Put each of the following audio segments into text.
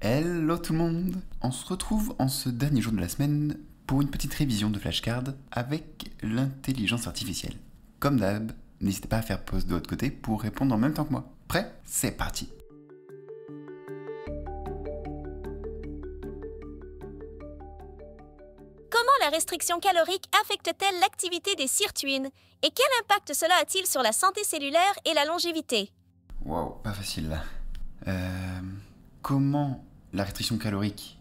Hello tout le monde On se retrouve en ce dernier jour de la semaine pour une petite révision de flashcard avec l'intelligence artificielle. Comme d'hab, n'hésitez pas à faire pause de l'autre côté pour répondre en même temps que moi. Prêt C'est parti Comment la restriction calorique affecte-t-elle l'activité des sirtuines Et quel impact cela a-t-il sur la santé cellulaire et la longévité Wow, pas facile là. Euh, comment la restriction calorique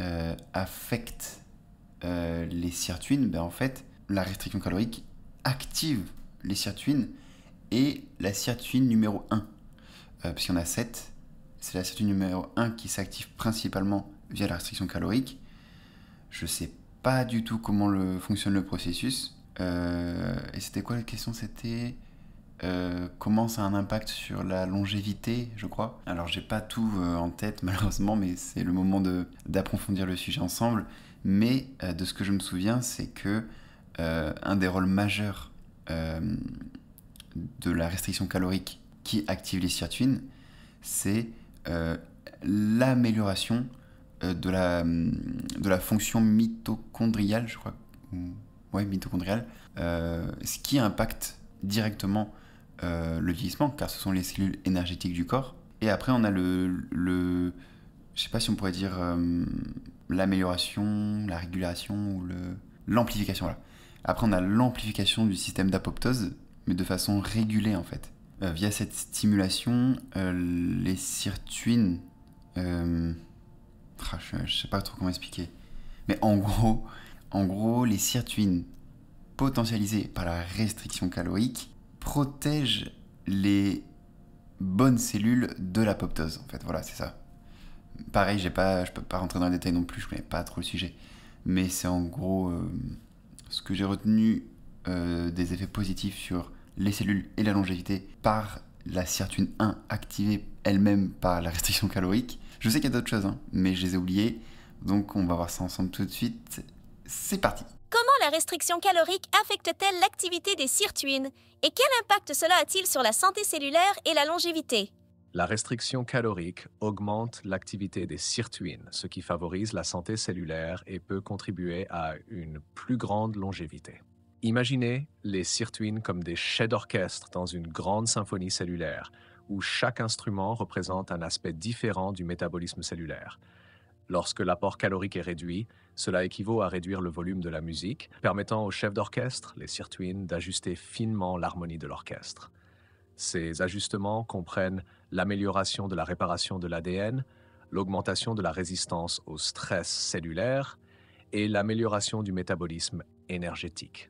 euh, affecte euh, les sirtuines, ben en fait, la restriction calorique active les sirtuines et la sirtuine numéro 1, euh, Parce puisqu'il y en a 7. C'est la sirtuine numéro 1 qui s'active principalement via la restriction calorique. Je sais pas du tout comment le, fonctionne le processus. et c'était quoi la question C'était euh, comment ça a un impact sur la longévité, je crois. Alors j'ai pas tout euh, en tête malheureusement, mais c'est le moment d'approfondir le sujet ensemble. Mais euh, de ce que je me souviens, c'est que un des rôles majeurs de la restriction calorique qui active les sirtuines, c'est l'amélioration de la, fonction mitochondriale, je crois. Ouais, mitochondriale, ce qui impacte directement euh, le vieillissement, car ce sont les cellules énergétiques du corps. Et après, on a le, je sais pas si on pourrait dire euh, l'amélioration, la régulation ou le l'amplification. Voilà. Après, on a l'amplification du système d'apoptose, mais de façon régulée en fait. Euh, via cette stimulation, les sirtuines, ah, je, je sais pas trop comment expliquer, mais en gros, en gros, les sirtuines potentialisées par la restriction calorique protège les bonnes cellules de l'apoptose, En fait, voilà, c'est ça. Pareil, j'ai pas, je peux pas rentrer dans les détails non plus, je connais pas trop le sujet. Mais c'est en gros euh, ce que j'ai retenu euh, des effets positifs sur les cellules et la longévité par la sirtune 1 activée elle-même par la restriction calorique. Je sais qu'il y a d'autres choses, hein, mais je les ai oubliées. Donc on va voir ça ensemble tout de suite. C'est parti Comment la restriction calorique affecte-t-elle l'activité des sirtuines et quel impact cela a-t-il sur la santé cellulaire et la longévité La restriction calorique augmente l'activité des sirtuines, ce qui favorise la santé cellulaire et peut contribuer à une plus grande longévité. Imaginez les sirtuines comme des chefs d'orchestre dans une grande symphonie cellulaire, où chaque instrument représente un aspect différent du métabolisme cellulaire. Lorsque l'apport calorique est réduit, cela équivaut à réduire le volume de la musique, permettant aux chefs d'orchestre, les sirtuines, d'ajuster finement l'harmonie de l'orchestre. Ces ajustements comprennent l'amélioration de la réparation de l'ADN, l'augmentation de la résistance au stress cellulaire et l'amélioration du métabolisme énergétique.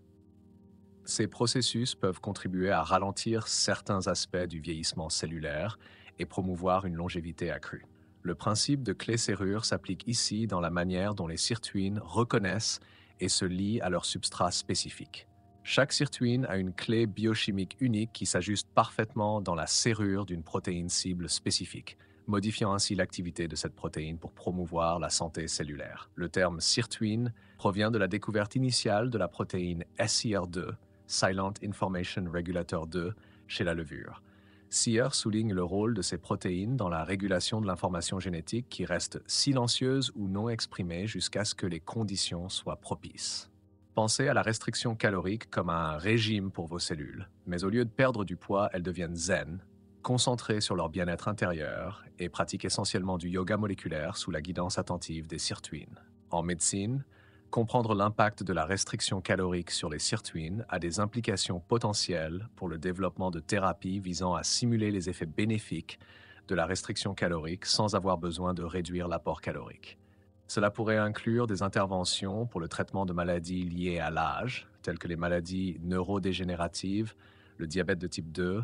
Ces processus peuvent contribuer à ralentir certains aspects du vieillissement cellulaire et promouvoir une longévité accrue. Le principe de clé-serrure s'applique ici dans la manière dont les sirtuines reconnaissent et se lient à leur substrat spécifique. Chaque sirtuine a une clé biochimique unique qui s'ajuste parfaitement dans la serrure d'une protéine cible spécifique, modifiant ainsi l'activité de cette protéine pour promouvoir la santé cellulaire. Le terme sirtuine provient de la découverte initiale de la protéine SIR2, Silent Information Regulator 2, chez la levure, Seer souligne le rôle de ces protéines dans la régulation de l'information génétique qui reste silencieuse ou non exprimée jusqu'à ce que les conditions soient propices. Pensez à la restriction calorique comme un régime pour vos cellules, mais au lieu de perdre du poids, elles deviennent zen, concentrées sur leur bien-être intérieur et pratiquent essentiellement du yoga moléculaire sous la guidance attentive des sirtuines. En médecine, comprendre l'impact de la restriction calorique sur les sirtuines a des implications potentielles pour le développement de thérapies visant à simuler les effets bénéfiques de la restriction calorique sans avoir besoin de réduire l'apport calorique. Cela pourrait inclure des interventions pour le traitement de maladies liées à l'âge, telles que les maladies neurodégénératives, le diabète de type 2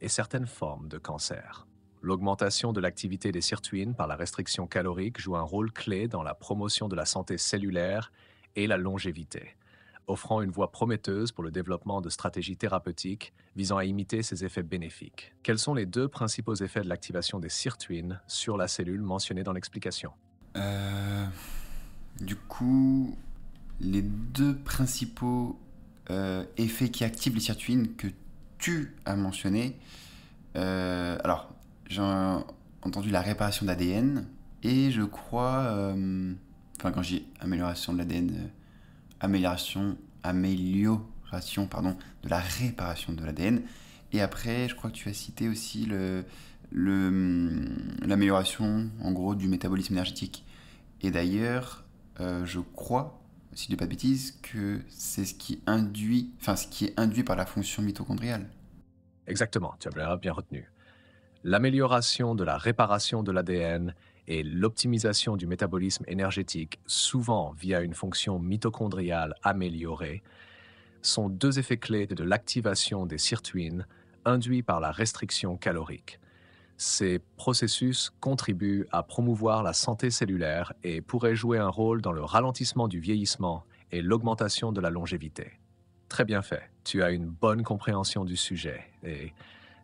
et certaines formes de cancer. L'augmentation de l'activité des sirtuines par la restriction calorique joue un rôle clé dans la promotion de la santé cellulaire et la longévité, offrant une voie prometteuse pour le développement de stratégies thérapeutiques visant à imiter ces effets bénéfiques. Quels sont les deux principaux effets de l'activation des sirtuines sur la cellule mentionnée dans l'explication euh, Du coup, les deux principaux euh, effets qui activent les sirtuines que tu as mentionnés, euh, alors j'ai entendu la réparation d'ADN et je crois Enfin, quand j'ai amélioration de l'ADN, euh, amélioration, amélioration pardon, de la réparation de l'ADN. Et après, je crois que tu as cité aussi le, hum, l'amélioration, en gros, du métabolisme énergétique. Et d'ailleurs, euh, je crois, si je dis pas de bêtises, que c'est ce qui induit, enfin, ce qui est induit par la fonction mitochondriale. Exactement, tu as bien retenu. L'amélioration de la réparation de l'ADN et l'optimisation du métabolisme énergétique, souvent via une fonction mitochondriale améliorée, sont deux effets clés de l'activation des sirtuines induits par la restriction calorique. Ces processus contribuent à promouvoir la santé cellulaire et pourraient jouer un rôle dans le ralentissement du vieillissement et l'augmentation de la longévité. Très bien fait, tu as une bonne compréhension du sujet et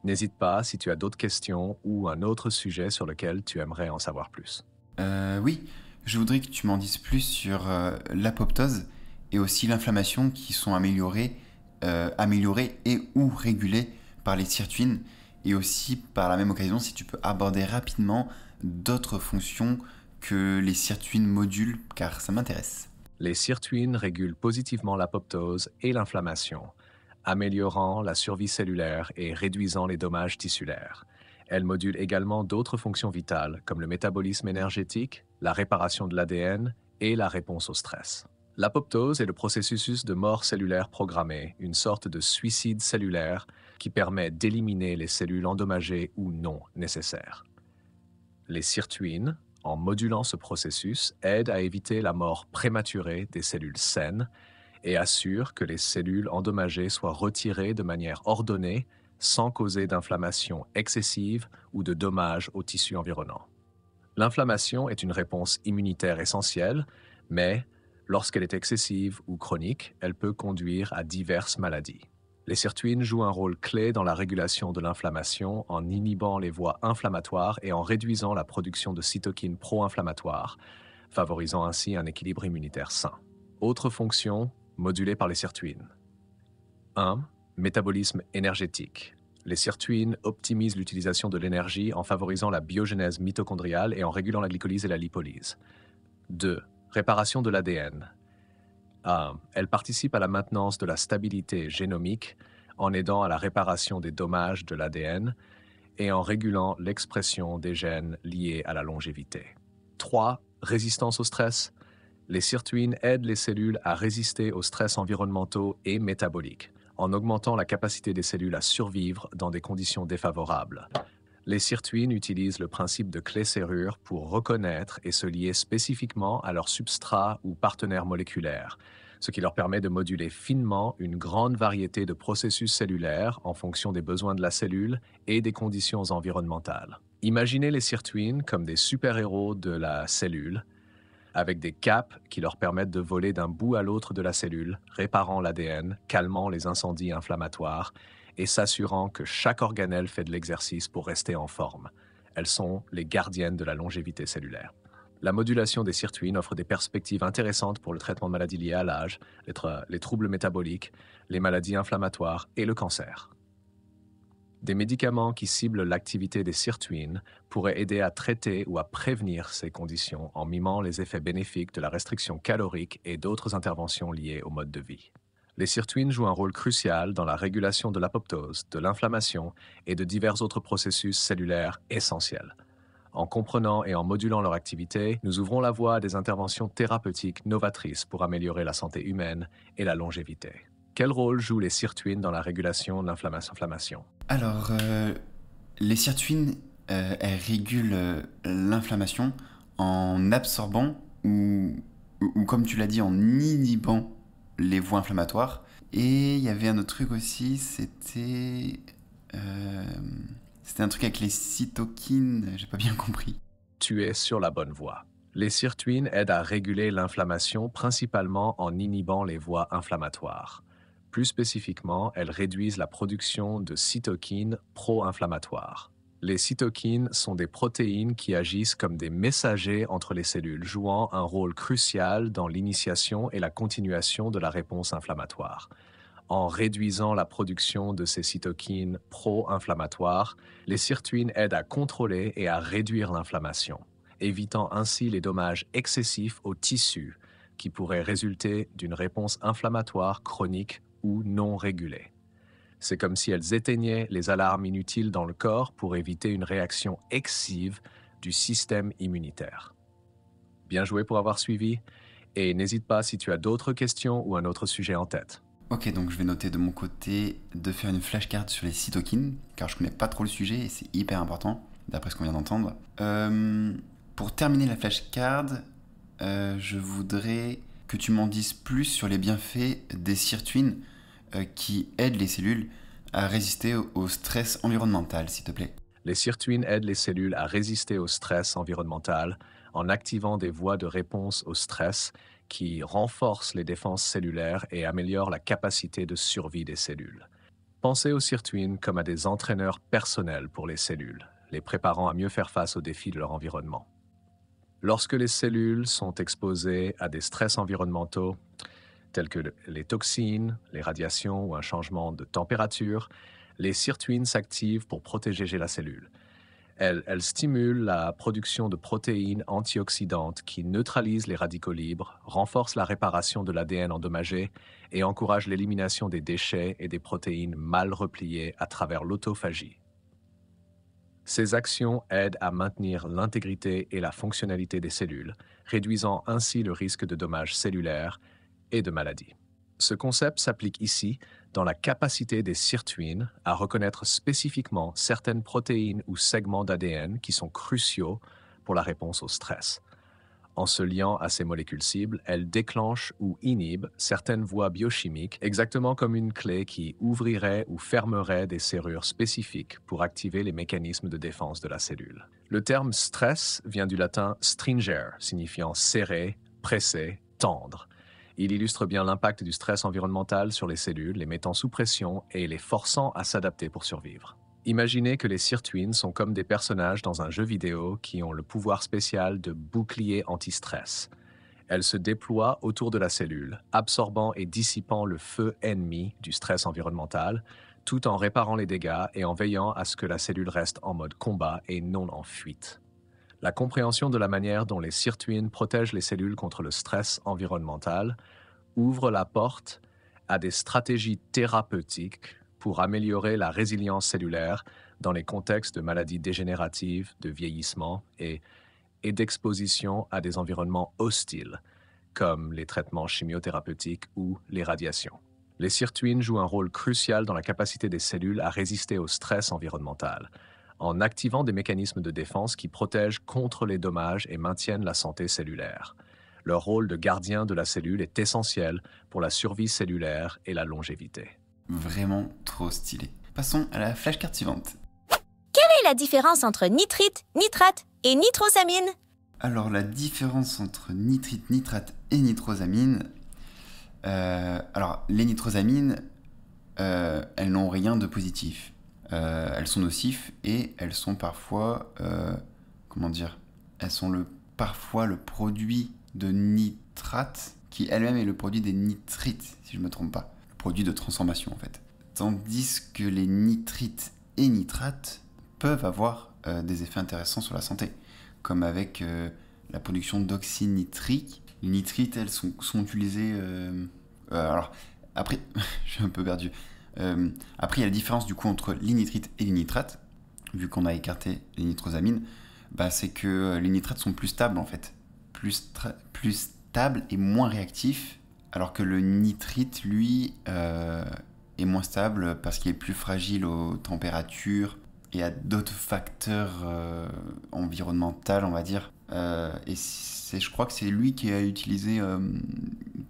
N'hésite pas si tu as d'autres questions ou un autre sujet sur lequel tu aimerais en savoir plus. Euh, oui, je voudrais que tu m'en dises plus sur euh, l'apoptose et aussi l'inflammation qui sont améliorées, euh, améliorées et ou régulées par les sirtuines et aussi par la même occasion si tu peux aborder rapidement d'autres fonctions que les sirtuines modulent car ça m'intéresse. Les sirtuines régulent positivement l'apoptose et l'inflammation améliorant la survie cellulaire et réduisant les dommages tissulaires. Elle module également d'autres fonctions vitales comme le métabolisme énergétique, la réparation de l'ADN et la réponse au stress. L'apoptose est le processus de mort cellulaire programmée, une sorte de suicide cellulaire qui permet d'éliminer les cellules endommagées ou non nécessaires. Les sirtuines, en modulant ce processus, aident à éviter la mort prématurée des cellules saines et assure que les cellules endommagées soient retirées de manière ordonnée sans causer d'inflammation excessive ou de dommages aux tissus environnants. L'inflammation est une réponse immunitaire essentielle, mais lorsqu'elle est excessive ou chronique, elle peut conduire à diverses maladies. Les sirtuines jouent un rôle clé dans la régulation de l'inflammation en inhibant les voies inflammatoires et en réduisant la production de cytokines pro-inflammatoires, favorisant ainsi un équilibre immunitaire sain. Autre fonction, modulés par les sirtuines. 1. Métabolisme énergétique. Les sirtuines optimisent l'utilisation de l'énergie en favorisant la biogénèse mitochondriale et en régulant la glycolyse et la lipolyse. 2. Réparation de l'ADN. 1. elles participent à la maintenance de la stabilité génomique en aidant à la réparation des dommages de l'ADN et en régulant l'expression des gènes liés à la longévité. 3. Résistance au stress. Les sirtuines aident les cellules à résister aux stress environnementaux et métaboliques, en augmentant la capacité des cellules à survivre dans des conditions défavorables. Les sirtuines utilisent le principe de clé-serrure pour reconnaître et se lier spécifiquement à leurs substrats ou partenaires moléculaires, ce qui leur permet de moduler finement une grande variété de processus cellulaires en fonction des besoins de la cellule et des conditions environnementales. Imaginez les sirtuines comme des super-héros de la cellule, avec des caps qui leur permettent de voler d'un bout à l'autre de la cellule, réparant l'ADN, calmant les incendies inflammatoires et s'assurant que chaque organelle fait de l'exercice pour rester en forme. Elles sont les gardiennes de la longévité cellulaire. La modulation des sirtuines offre des perspectives intéressantes pour le traitement de maladies liées à l'âge, les troubles métaboliques, les maladies inflammatoires et le cancer. Des médicaments qui ciblent l'activité des sirtuines pourraient aider à traiter ou à prévenir ces conditions en mimant les effets bénéfiques de la restriction calorique et d'autres interventions liées au mode de vie. Les sirtuines jouent un rôle crucial dans la régulation de l'apoptose, de l'inflammation et de divers autres processus cellulaires essentiels. En comprenant et en modulant leur activité, nous ouvrons la voie à des interventions thérapeutiques novatrices pour améliorer la santé humaine et la longévité. Quel rôle jouent les sirtuines dans la régulation de l'inflammation alors, euh, les sirtuines, euh, elles régulent euh, l'inflammation en absorbant ou, comme tu l'as dit, en inhibant les voies inflammatoires. Et il y avait un autre truc aussi, c'était... c'était un truc avec les cytokines, j'ai pas bien compris. Tu es sur la bonne voie. Les sirtuines aident à réguler l'inflammation principalement en inhibant les voies inflammatoires. Plus spécifiquement, elles réduisent la production de cytokines pro-inflammatoires. Les cytokines sont des protéines qui agissent comme des messagers entre les cellules, jouant un rôle crucial dans l'initiation et la continuation de la réponse inflammatoire. En réduisant la production de ces cytokines pro-inflammatoires, les sirtuines aident à contrôler et à réduire l'inflammation, évitant ainsi les dommages excessifs aux tissus qui pourraient résulter d'une réponse inflammatoire chronique non régulés. C'est comme si elles éteignaient les alarmes inutiles dans le corps pour éviter une réaction excessive du système immunitaire. Bien joué pour avoir suivi et n'hésite pas si tu as d'autres questions ou un autre sujet en tête. Ok, donc je vais noter de mon côté de faire une flashcard sur les cytokines, car je connais pas trop le sujet et c'est hyper important, d'après ce qu'on vient d'entendre. Euh, pour terminer la flashcard, euh, je voudrais que tu m'en dises plus sur les bienfaits des sirtuines. Euh, qui aident les cellules à résister au stress environnemental, s'il te plaît. Les sirtuines aident les cellules à résister au stress environnemental en activant des voies de réponse au stress qui renforcent les défenses cellulaires et améliorent la capacité de survie des cellules. Pensez aux sirtuines comme à des entraîneurs personnels pour les cellules, les préparant à mieux faire face aux défis de leur environnement. Lorsque les cellules sont exposées à des stress environnementaux, tels que les toxines, les radiations ou un changement de température, les sirtuines s'activent pour protéger la cellule. Elles, stimulent la production de protéines antioxydantes qui neutralisent les radicaux libres, renforcent la réparation de l'ADN endommagé et encouragent l'élimination des déchets et des protéines mal repliées à travers l'autophagie. Ces actions aident à maintenir l'intégrité et la fonctionnalité des cellules, réduisant ainsi le risque de dommages cellulaires et de maladies. Ce concept s'applique ici dans la capacité des sirtuines à reconnaître spécifiquement certaines protéines ou segments d'ADN qui sont cruciaux pour la réponse au stress. En se liant à ces molécules cibles, elles déclenchent ou inhibent certaines voies biochimiques, exactement comme une clé qui ouvrirait ou fermerait des serrures spécifiques pour activer les mécanismes de défense de la cellule. Le terme stress vient du latin stringer, signifiant serrer, presser, tendre il illustre bien l'impact du stress environnemental sur les cellules, les mettant sous pression et les forçant à s'adapter pour survivre. Imaginez que les sirtuines sont comme des personnages dans un jeu vidéo qui ont le pouvoir spécial de bouclier anti-stress. Elles se déploient autour de la cellule, absorbant et dissipant le feu ennemi du stress environnemental, tout en réparant les dégâts et en veillant à ce que la cellule reste en mode combat et non en fuite la compréhension de la manière dont les sirtuines protègent les cellules contre le stress environnemental ouvre la porte à des stratégies thérapeutiques pour améliorer la résilience cellulaire dans les contextes de maladies dégénératives, de vieillissement et, d'exposition à des environnements hostiles, comme les traitements chimiothérapeutiques ou les radiations. Les sirtuines jouent un rôle crucial dans la capacité des cellules à résister au stress environnemental, en activant des mécanismes de défense qui protègent contre les dommages et maintiennent la santé cellulaire. Leur rôle de gardien de la cellule est essentiel pour la survie cellulaire et la longévité. Vraiment trop stylé. Passons à la flashcard suivante. Quelle est la différence entre nitrite, nitrate et nitrosamine Alors la différence entre nitrite, nitrate et nitrosamine... Euh, alors les nitrosamines, euh, elles n'ont rien de positif. Euh, elles sont nocives et elles sont parfois, euh, comment dire, elles sont le, parfois le produit de nitrate qui elle-même est le produit des nitrites, si je ne me trompe pas, le produit de transformation en fait. Tandis que les nitrites et nitrates peuvent avoir euh, des effets intéressants sur la santé, comme avec la production d'oxyde nitrique. Les nitrites, elles sont, sont utilisées... alors, après, je suis un peu perdu. Euh, après, il y a la différence du coup entre l'initrite et le nitrate, vu qu'on a écarté les nitrosamines, bah, c'est que euh, les nitrates sont plus stables en fait, plus, stables et moins réactifs, alors que le nitrite, lui, euh, est moins stable parce qu'il est plus fragile aux températures et à d'autres facteurs environnementaux, on va dire. et je crois que c'est lui qui a utilisé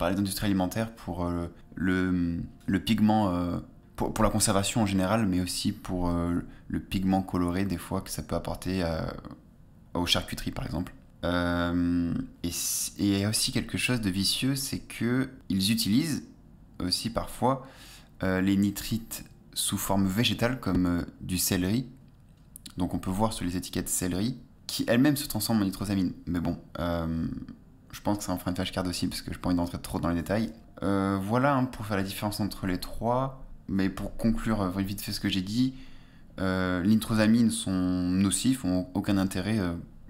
les industries alimentaire pour euh, le, le, pigment, euh, pour, la conservation en général, mais aussi pour euh, le pigment coloré des fois que ça peut apporter aux charcuteries par exemple. et il y a aussi quelque chose de vicieux, c'est que ils utilisent aussi parfois les nitrites sous forme végétale comme du céleri. Donc on peut voir sur les étiquettes céleri qui elle-même se transforme en nitrosamine. Mais bon, je pense que c'est un freinage flashcard aussi, parce que je n'ai pas envie d'entrer trop dans les détails. Euh, voilà pour faire la différence entre les trois. Mais pour conclure euh, vite fait ce que j'ai dit, euh, les nitrosamines sont nocifs, ont aucun intérêt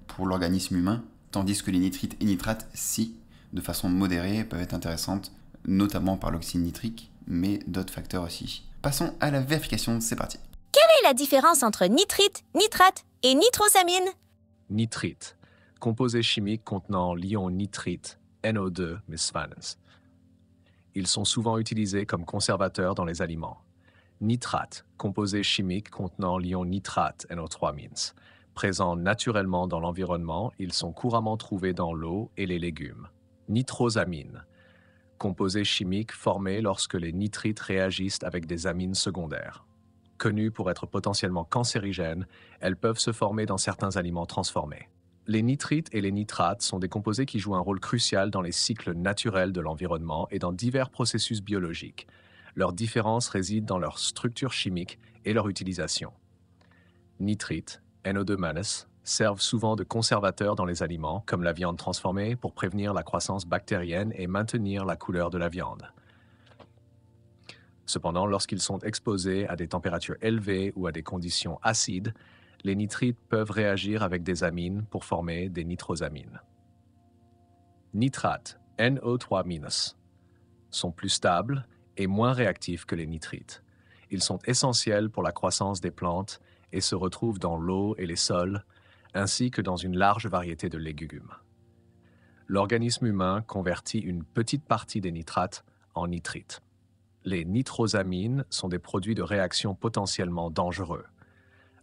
pour l'organisme humain, tandis que les nitrites et nitrates, si, de façon modérée, peuvent être intéressantes, notamment par l'oxyde nitrique, mais d'autres facteurs aussi. Passons à la vérification, c'est parti. Quelle est la différence entre nitrite, nitrate et nitrosamine Nitrite composés chimiques contenant l'ion nitrite NO2 Ils sont souvent utilisés comme conservateurs dans les aliments. Nitrate, composé chimiques contenant l'ion nitrate NO3 mins. Présents naturellement dans l'environnement, ils sont couramment trouvés dans l'eau et les légumes. Nitrosamine, composé chimiques formés lorsque les nitrites réagissent avec des amines secondaires. Connues pour être potentiellement cancérigènes, elles peuvent se former dans certains aliments transformés. Les nitrites et les nitrates sont des composés qui jouent un rôle crucial dans les cycles naturels de l'environnement et dans divers processus biologiques. Leur différence réside dans leur structure chimique et leur utilisation. Nitrites, NO2-, servent souvent de conservateurs dans les aliments, comme la viande transformée, pour prévenir la croissance bactérienne et maintenir la couleur de la viande. Cependant, lorsqu'ils sont exposés à des températures élevées ou à des conditions acides, les nitrites peuvent réagir avec des amines pour former des nitrosamines. Nitrates, NO3-, sont plus stables et moins réactifs que les nitrites. Ils sont essentiels pour la croissance des plantes et se retrouvent dans l'eau et les sols, ainsi que dans une large variété de légumes. L'organisme humain convertit une petite partie des nitrates en nitrites. Les nitrosamines sont des produits de réaction potentiellement dangereux.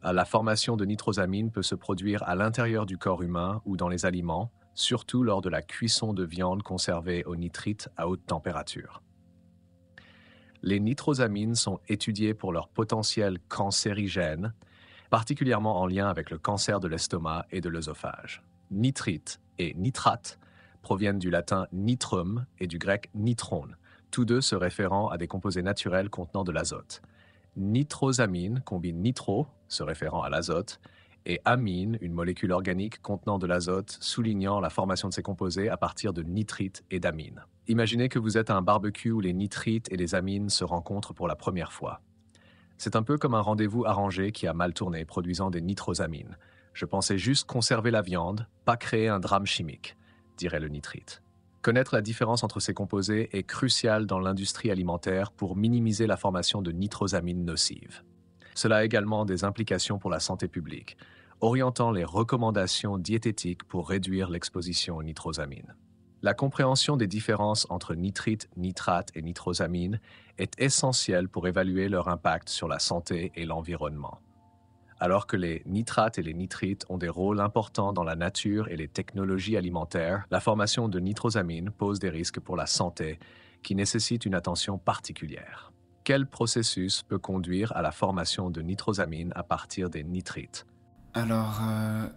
Euh, la formation de nitrosamine peut se produire à l'intérieur du corps humain ou dans les aliments, surtout lors de la cuisson de viande conservée au nitrite à haute température. Les nitrosamines sont étudiées pour leur potentiel cancérigène, particulièrement en lien avec le cancer de l'estomac et de l'œsophage. Nitrite et nitrate proviennent du latin nitrum et du grec nitrone, tous deux se référant à des composés naturels contenant de l'azote nitrosamine combine nitro, se référant à l'azote, et amine, une molécule organique contenant de l'azote, soulignant la formation de ses composés à partir de nitrites et d'amines. Imaginez que vous êtes à un barbecue où les nitrites et les amines se rencontrent pour la première fois. C'est un peu comme un rendez-vous arrangé qui a mal tourné, produisant des nitrosamines. Je pensais juste conserver la viande, pas créer un drame chimique, dirait le nitrite. Connaître la différence entre ces composés est crucial dans l'industrie alimentaire pour minimiser la formation de nitrosamines nocives. Cela a également des implications pour la santé publique, orientant les recommandations diététiques pour réduire l'exposition aux nitrosamines. La compréhension des différences entre nitrites, nitrates et nitrosamine est essentielle pour évaluer leur impact sur la santé et l'environnement alors que les nitrates et les nitrites ont des rôles importants dans la nature et les technologies alimentaires, la formation de nitrosamine pose des risques pour la santé qui nécessitent une attention particulière. Quel processus peut conduire à la formation de nitrosamine à partir des nitrites Alors, euh,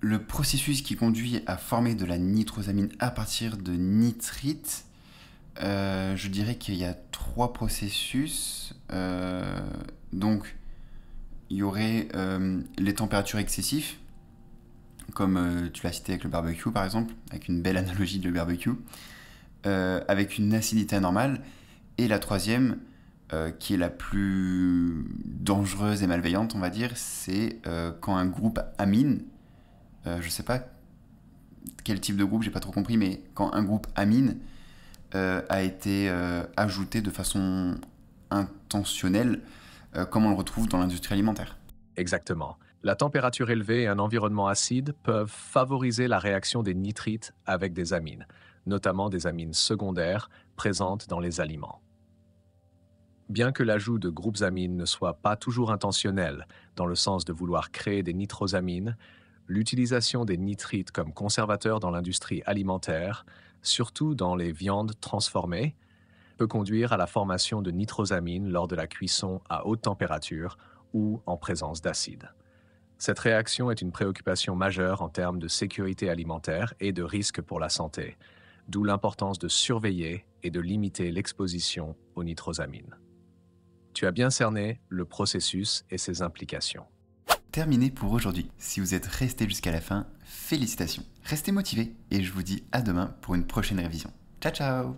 le processus qui conduit à former de la nitrosamine à partir de nitrites, euh, je dirais qu'il y a trois processus. Euh, donc, il y aurait euh, les températures excessives, comme euh, tu l'as cité avec le barbecue par exemple, avec une belle analogie de barbecue, euh, avec une acidité anormale, et la troisième, qui est la plus dangereuse et malveillante, on va dire, c'est quand un groupe amine, je sais pas quel type de groupe, j'ai pas trop compris, mais quand un groupe amine a été ajouté de façon intentionnelle, euh, comme on le retrouve dans l'industrie alimentaire. Exactement. La température élevée et un environnement acide peuvent favoriser la réaction des nitrites avec des amines, notamment des amines secondaires présentes dans les aliments. Bien que l'ajout de groupes amines ne soit pas toujours intentionnel, dans le sens de vouloir créer des nitrosamines, l'utilisation des nitrites comme conservateurs dans l'industrie alimentaire, surtout dans les viandes transformées, peut conduire à la formation de nitrosamine lors de la cuisson à haute température ou en présence d'acide. Cette réaction est une préoccupation majeure en termes de sécurité alimentaire et de risque pour la santé, d'où l'importance de surveiller et de limiter l'exposition aux nitrosamines. Tu as bien cerné le processus et ses implications. Terminé pour aujourd'hui. Si vous êtes resté jusqu'à la fin, félicitations. Restez motivés et je vous dis à demain pour une prochaine révision. Ciao ciao